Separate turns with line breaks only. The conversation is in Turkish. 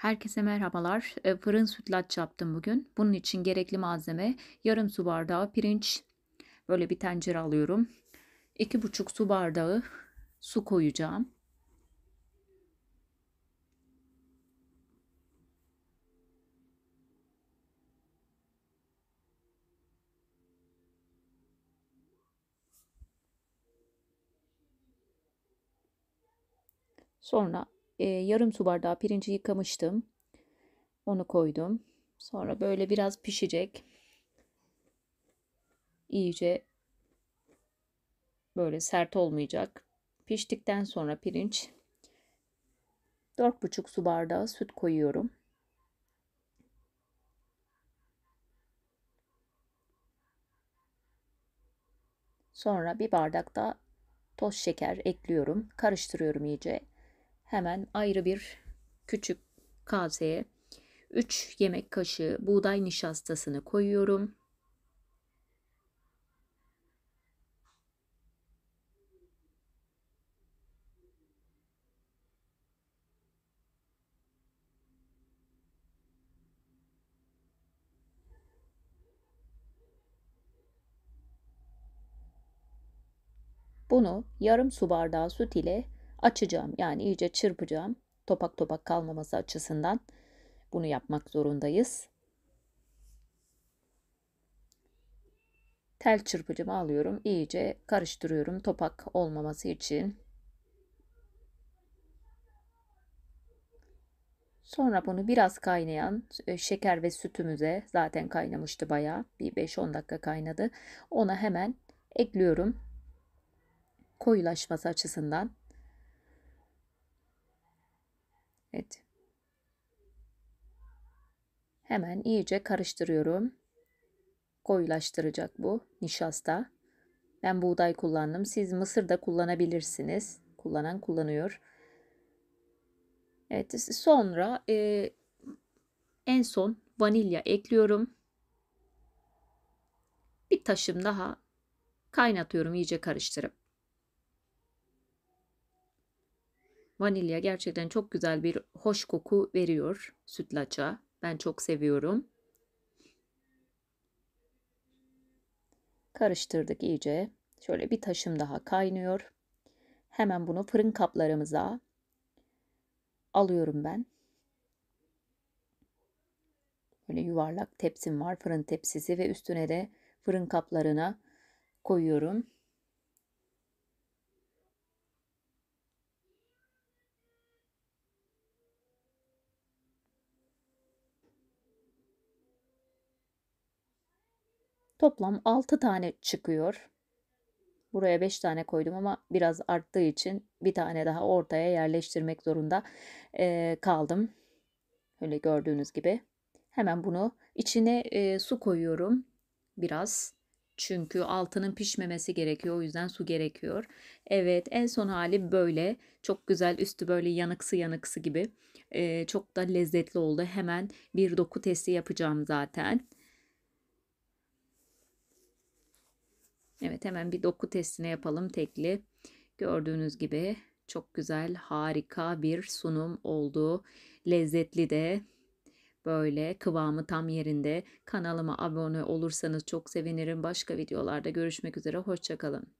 Herkese merhabalar. E, fırın sütlaç yaptım bugün. Bunun için gerekli malzeme yarım su bardağı pirinç. Böyle bir tencere alıyorum. 2,5 su bardağı su koyacağım. Sonra e, yarım su bardağı pirinci yıkamıştım. Onu koydum. Sonra böyle biraz pişecek. İyice böyle sert olmayacak. Piştikten sonra pirinç 4,5 su bardağı süt koyuyorum. Sonra bir bardak da toz şeker ekliyorum. Karıştırıyorum iyice hemen ayrı bir küçük kaseye 3 yemek kaşığı buğday nişastasını koyuyorum. Bunu yarım su bardağı süt ile açacağım. Yani iyice çırpacağım. Topak topak kalmaması açısından bunu yapmak zorundayız. Tel çırpıcımı alıyorum. iyice karıştırıyorum topak olmaması için. Sonra bunu biraz kaynayan e, şeker ve sütümüze zaten kaynamıştı bayağı. Bir 5-10 dakika kaynadı. Ona hemen ekliyorum. Koyulaşması açısından. Hemen iyice karıştırıyorum. Koyulaştıracak bu nişasta. Ben buğday kullandım. Siz mısır da kullanabilirsiniz. Kullanan kullanıyor. Evet sonra e, en son vanilya ekliyorum. Bir taşım daha kaynatıyorum iyice karıştırıp. Vanilya gerçekten çok güzel bir hoş koku veriyor sütlaça. Ben çok seviyorum. Karıştırdık iyice. Şöyle bir taşım daha kaynıyor. Hemen bunu fırın kaplarımıza alıyorum ben. Böyle yuvarlak tepsim var. Fırın tepsisi ve üstüne de fırın kaplarına koyuyorum. Toplam 6 tane çıkıyor. Buraya 5 tane koydum ama biraz arttığı için bir tane daha ortaya yerleştirmek zorunda e, kaldım. Öyle gördüğünüz gibi. Hemen bunu içine e, su koyuyorum biraz. Çünkü altının pişmemesi gerekiyor. O yüzden su gerekiyor. Evet en son hali böyle. Çok güzel üstü böyle yanıksı yanıksı gibi. E, çok da lezzetli oldu. Hemen bir doku testi yapacağım zaten. Evet hemen bir doku testine yapalım tekli. Gördüğünüz gibi çok güzel, harika bir sunum oldu. Lezzetli de böyle kıvamı tam yerinde. Kanalıma abone olursanız çok sevinirim. Başka videolarda görüşmek üzere. Hoşçakalın.